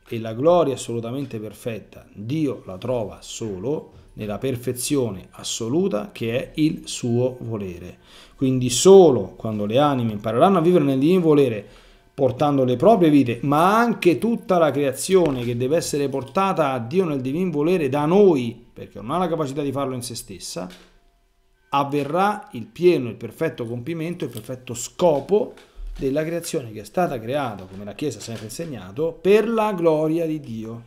E la gloria assolutamente perfetta Dio la trova solo nella perfezione assoluta che è il suo volere. Quindi solo quando le anime impareranno a vivere nel divino volere, portando le proprie vite, ma anche tutta la creazione che deve essere portata a Dio nel divin volere da noi, perché non ha la capacità di farlo in se stessa, avverrà il pieno, il perfetto compimento, il perfetto scopo della creazione che è stata creata, come la Chiesa ha sempre insegnato, per la gloria di Dio.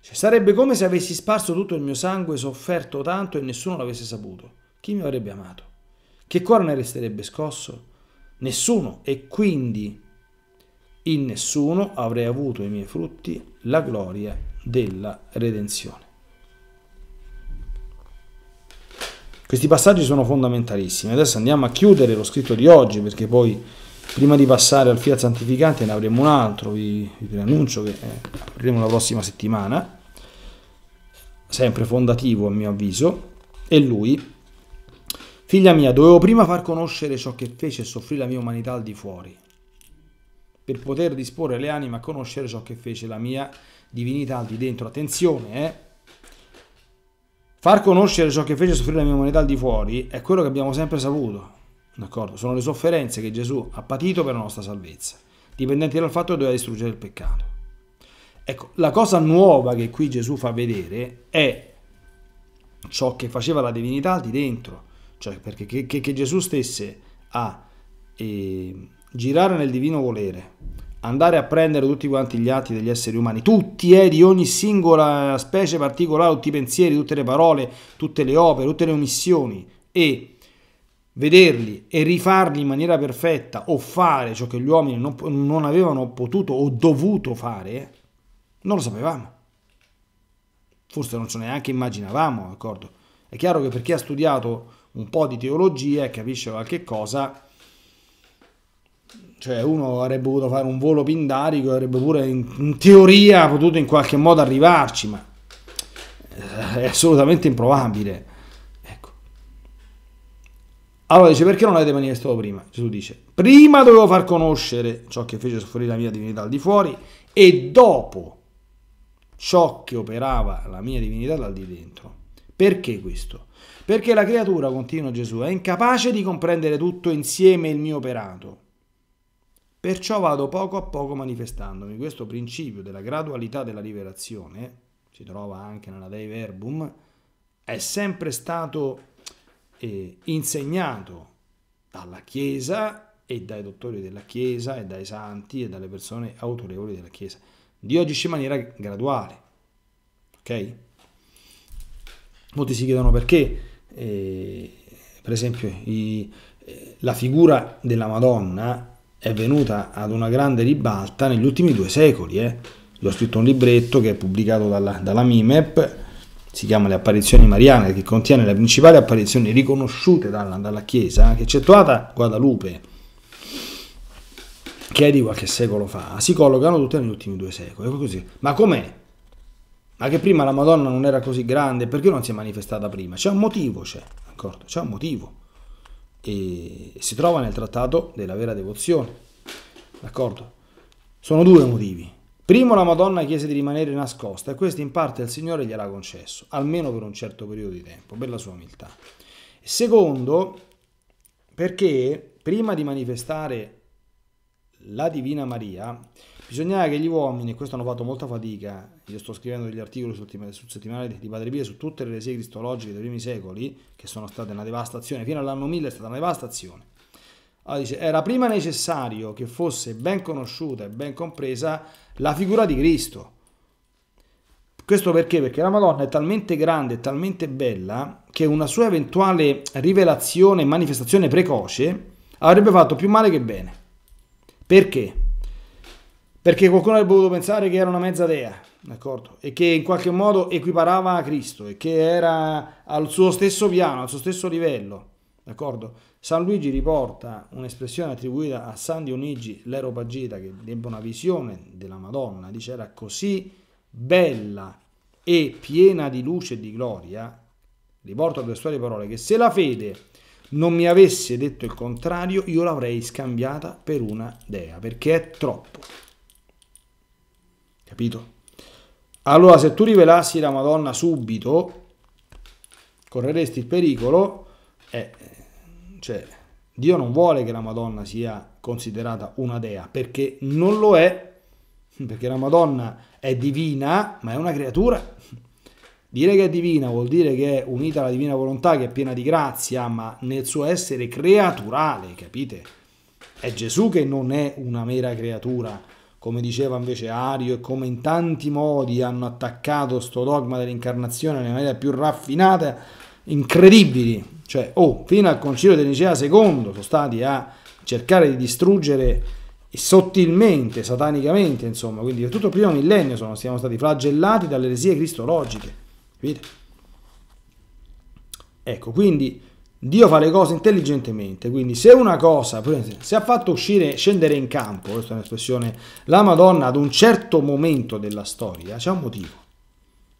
Cioè, sarebbe come se avessi sparso tutto il mio sangue, sofferto tanto e nessuno l'avesse saputo. Chi mi avrebbe amato? Che cuore ne resterebbe scosso? Nessuno. E quindi in nessuno avrei avuto i miei frutti la gloria della redenzione. Questi passaggi sono fondamentalissimi. Adesso andiamo a chiudere lo scritto di oggi perché poi prima di passare al Fiat Santificante ne avremo un altro, vi, vi annuncio che eh, apriremo la prossima settimana, sempre fondativo a mio avviso, e lui, figlia mia, dovevo prima far conoscere ciò che fece e soffrì la mia umanità al di fuori, per poter disporre le anime a conoscere ciò che fece la mia divinità al di dentro. Attenzione, eh! Far conoscere ciò che fece soffrire la mia umanità al di fuori è quello che abbiamo sempre saputo. D'accordo? Sono le sofferenze che Gesù ha patito per la nostra salvezza, dipendenti dal fatto che doveva distruggere il peccato. Ecco, la cosa nuova che qui Gesù fa vedere è ciò che faceva la divinità di dentro, cioè perché che, che Gesù stesse a eh, girare nel divino volere, andare a prendere tutti quanti gli atti degli esseri umani, tutti, eh, di ogni singola specie particolare, tutti i pensieri, tutte le parole, tutte le opere, tutte le omissioni e vederli e rifarli in maniera perfetta o fare ciò che gli uomini non, non avevano potuto o dovuto fare, non lo sapevamo. Forse non ce neanche immaginavamo, d'accordo? È chiaro che per chi ha studiato un po' di teologia e capisce qualche cosa, cioè uno avrebbe potuto fare un volo pindarico, avrebbe pure in, in teoria potuto in qualche modo arrivarci, ma eh, è assolutamente improbabile. ecco Allora dice perché non avete manifestato prima? Gesù dice prima dovevo far conoscere ciò che fece soffrire la mia divinità al di fuori e dopo ciò che operava la mia divinità dal di dentro. Perché questo? Perché la creatura, continua Gesù, è incapace di comprendere tutto insieme il mio operato. Perciò vado poco a poco manifestandomi. Questo principio della gradualità della liberazione, si trova anche nella Dei Verbum, è sempre stato eh, insegnato dalla Chiesa e dai dottori della Chiesa e dai santi e dalle persone autorevoli della Chiesa. Dio agisce in maniera graduale. Ok? Molti si chiedono perché, eh, per esempio, i, eh, la figura della Madonna è venuta ad una grande ribalta negli ultimi due secoli. Eh. Io ho scritto un libretto che è pubblicato dalla, dalla MIMEP, si chiama Le apparizioni mariane, che contiene le principali apparizioni riconosciute dalla, dalla Chiesa, che eccettuata Guadalupe, che è di qualche secolo fa, si collocano tutte negli ultimi due secoli. Ecco così. Ma com'è? Ma che prima la Madonna non era così grande, perché non si è manifestata prima? C'è un motivo, c'è, d'accordo? C'è un motivo e si trova nel trattato della vera devozione. D'accordo? Sono due motivi. Primo la Madonna chiese di rimanere nascosta e questo in parte il Signore gliel'ha concesso, almeno per un certo periodo di tempo, per la sua umiltà. Secondo, perché prima di manifestare la Divina Maria, Bisognava che gli uomini, e questo hanno fatto molta fatica, io sto scrivendo degli articoli sul, sul settimanale di Padre Pio su tutte le eresie cristologiche dei primi secoli, che sono state una devastazione, fino all'anno 1000 è stata una devastazione. Allora dice, era prima necessario che fosse ben conosciuta e ben compresa la figura di Cristo. Questo perché? Perché la Madonna è talmente grande e talmente bella che una sua eventuale rivelazione e manifestazione precoce avrebbe fatto più male che bene. Perché? perché qualcuno avrebbe potuto pensare che era una mezza dea, d'accordo? E che in qualche modo equiparava a Cristo e che era al suo stesso piano, al suo stesso livello, d'accordo? San Luigi riporta un'espressione attribuita a San Dionigi l'Eropagita che ebbe una visione della Madonna, dice era così bella e piena di luce e di gloria, riporto alle sue parole, che se la fede non mi avesse detto il contrario, io l'avrei scambiata per una dea, perché è troppo. Capito? Allora, se tu rivelassi la Madonna subito, correresti il pericolo, eh, cioè, Dio non vuole che la Madonna sia considerata una dea, perché non lo è, perché la Madonna è divina, ma è una creatura. Dire che è divina vuol dire che è unita alla divina volontà, che è piena di grazia, ma nel suo essere creaturale, capite? È Gesù che non è una mera creatura, come diceva invece Ario e come in tanti modi hanno attaccato sto dogma dell'incarnazione nella maniera più raffinata, incredibili. Cioè, oh, fino al concilio di Nicea II sono stati a cercare di distruggere sottilmente, satanicamente, insomma, quindi per tutto il primo millennio sono, siamo stati flagellati dalle eresie cristologiche. Capite? Ecco, quindi Dio fa le cose intelligentemente, quindi se una cosa, se ha fatto uscire, scendere in campo, questa è un'espressione, la Madonna ad un certo momento della storia, c'è un motivo.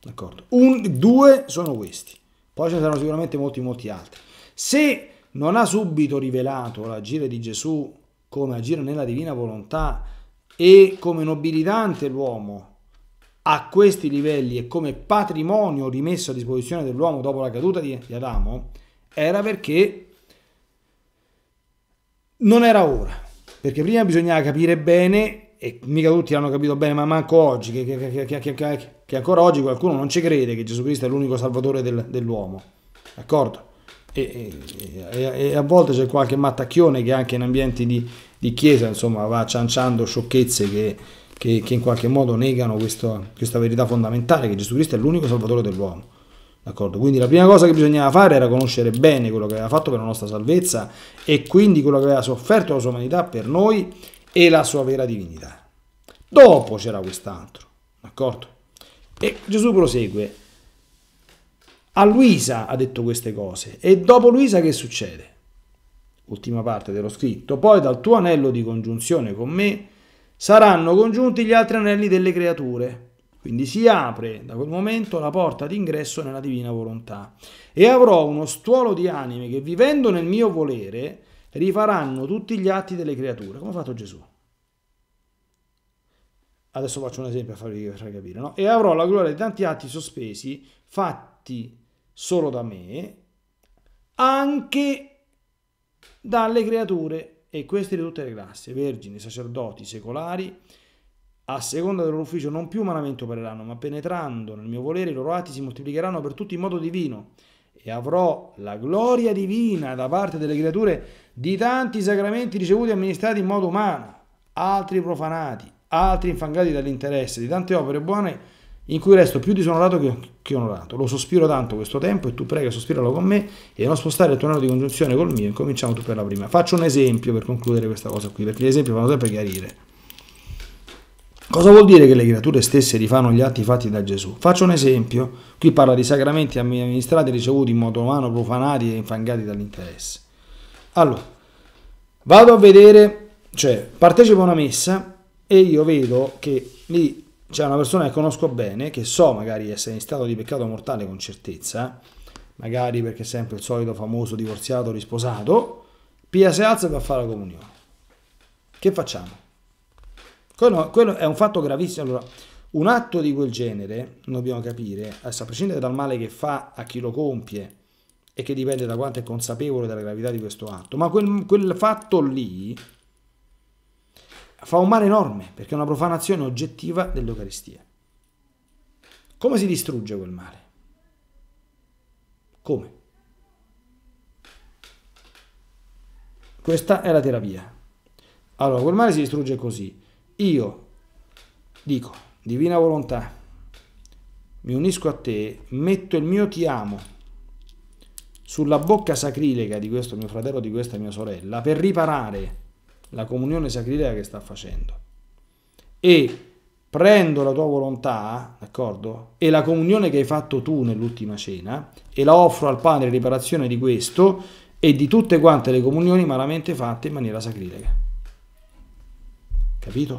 D'accordo? Un, due sono questi, poi ce ne saranno sicuramente molti, molti altri. Se non ha subito rivelato l'agire di Gesù come agire nella divina volontà e come nobilitante l'uomo a questi livelli e come patrimonio rimesso a disposizione dell'uomo dopo la caduta di Adamo, era perché non era ora, perché prima bisognava capire bene, e mica tutti hanno capito bene, ma manco oggi, che, che, che, che ancora oggi qualcuno non ci crede che Gesù Cristo è l'unico salvatore del, dell'uomo, d'accordo? E, e, e, a volte c'è qualche mattacchione che anche in ambienti di, di chiesa insomma va cianciando sciocchezze che, che, che in qualche modo negano questo, questa verità fondamentale che Gesù Cristo è l'unico salvatore dell'uomo D'accordo? Quindi la prima cosa che bisognava fare era conoscere bene quello che aveva fatto per la nostra salvezza e quindi quello che aveva sofferto la sua umanità per noi e la sua vera divinità. Dopo c'era quest'altro, d'accordo? E Gesù prosegue. A Luisa ha detto queste cose e dopo Luisa che succede? Ultima parte dello scritto. Poi dal tuo anello di congiunzione con me saranno congiunti gli altri anelli delle creature quindi si apre da quel momento la porta d'ingresso nella divina volontà e avrò uno stuolo di anime che vivendo nel mio volere rifaranno tutti gli atti delle creature, come ha fatto Gesù. Adesso faccio un esempio a farvi capire, no? E avrò la gloria di tanti atti sospesi, fatti solo da me, anche dalle creature, e queste di tutte le classi, vergini, sacerdoti, secolari, a seconda del loro ufficio, non più umanamente opereranno, ma penetrando nel mio volere i loro atti si moltiplicheranno per tutti in modo divino. E avrò la gloria divina da parte delle creature di tanti sacramenti ricevuti e amministrati in modo umano, altri profanati, altri infangati dall'interesse di tante opere buone in cui resto più disonorato che, che onorato. Lo sospiro tanto questo tempo e tu prega sospiralo con me e non spostare il tuo anello di congiunzione col mio. Incominciamo tu per la prima. Faccio un esempio per concludere questa cosa qui, perché gli esempi fanno sempre chiarire. Cosa vuol dire che le creature stesse rifanno gli atti fatti da Gesù? Faccio un esempio, qui parla di sacramenti amministrati, ricevuti in modo umano, profanati e infangati dall'interesse. Allora, vado a vedere, cioè partecipo a una messa e io vedo che lì c'è una persona che conosco bene, che so magari essere in stato di peccato mortale con certezza, magari perché è sempre il solito famoso divorziato risposato, Pia si alza e va a fare la comunione. Che facciamo? Quello, quello è un fatto gravissimo. Allora, un atto di quel genere, dobbiamo capire, a prescindere dal male che fa a chi lo compie e che dipende da quanto è consapevole della gravità di questo atto, ma quel, quel fatto lì fa un male enorme perché è una profanazione oggettiva dell'Eucaristia. Come si distrugge quel male? Come? Questa è la terapia. Allora, quel male si distrugge così io dico, divina volontà, mi unisco a te, metto il mio ti amo sulla bocca sacrilega di questo mio fratello, di questa mia sorella, per riparare la comunione sacrilega che sta facendo. E prendo la tua volontà, d'accordo? E la comunione che hai fatto tu nell'ultima cena, e la offro al Padre in riparazione di questo e di tutte quante le comunioni malamente fatte in maniera sacrilega. Capito?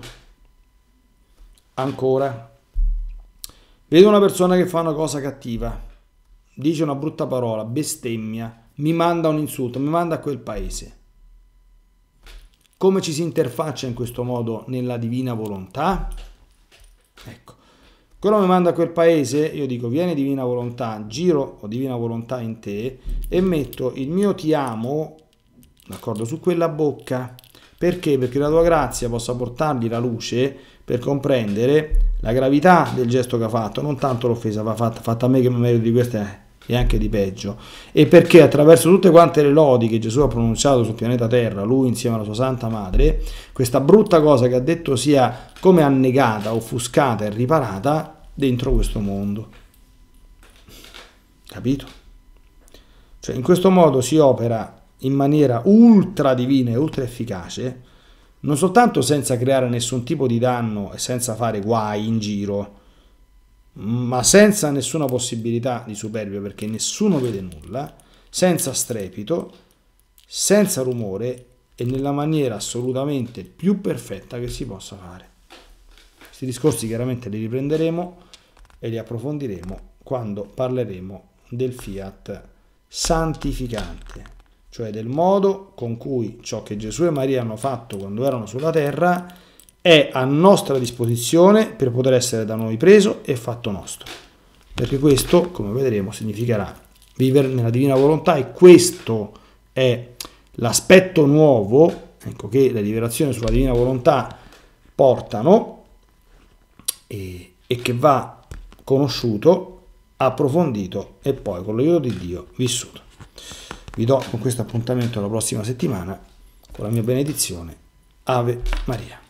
Ancora. Vedo una persona che fa una cosa cattiva, dice una brutta parola, bestemmia, mi manda un insulto, mi manda a quel paese. Come ci si interfaccia in questo modo nella divina volontà? Ecco, quello mi manda a quel paese, io dico vieni divina volontà, giro o divina volontà in te e metto il mio ti amo, d'accordo, su quella bocca perché? Perché la tua grazia possa portargli la luce per comprendere la gravità del gesto che ha fatto, non tanto l'offesa fatta, fatta a me che mi merito di questa e anche di peggio. E perché attraverso tutte quante le lodi che Gesù ha pronunciato sul pianeta Terra, lui insieme alla sua Santa Madre, questa brutta cosa che ha detto sia come annegata, offuscata e riparata dentro questo mondo. Capito? Cioè in questo modo si opera in maniera ultra divina e ultra efficace, non soltanto senza creare nessun tipo di danno e senza fare guai in giro, ma senza nessuna possibilità di superbia perché nessuno vede nulla, senza strepito, senza rumore e nella maniera assolutamente più perfetta che si possa fare. Questi discorsi chiaramente li riprenderemo e li approfondiremo quando parleremo del fiat santificante cioè del modo con cui ciò che Gesù e Maria hanno fatto quando erano sulla terra è a nostra disposizione per poter essere da noi preso e fatto nostro. Perché questo, come vedremo, significherà vivere nella divina volontà e questo è l'aspetto nuovo ecco, che le rivelazioni sulla divina volontà portano e, e che va conosciuto, approfondito e poi con l'aiuto di Dio vissuto. Vi do con questo appuntamento la prossima settimana con la mia benedizione. Ave Maria.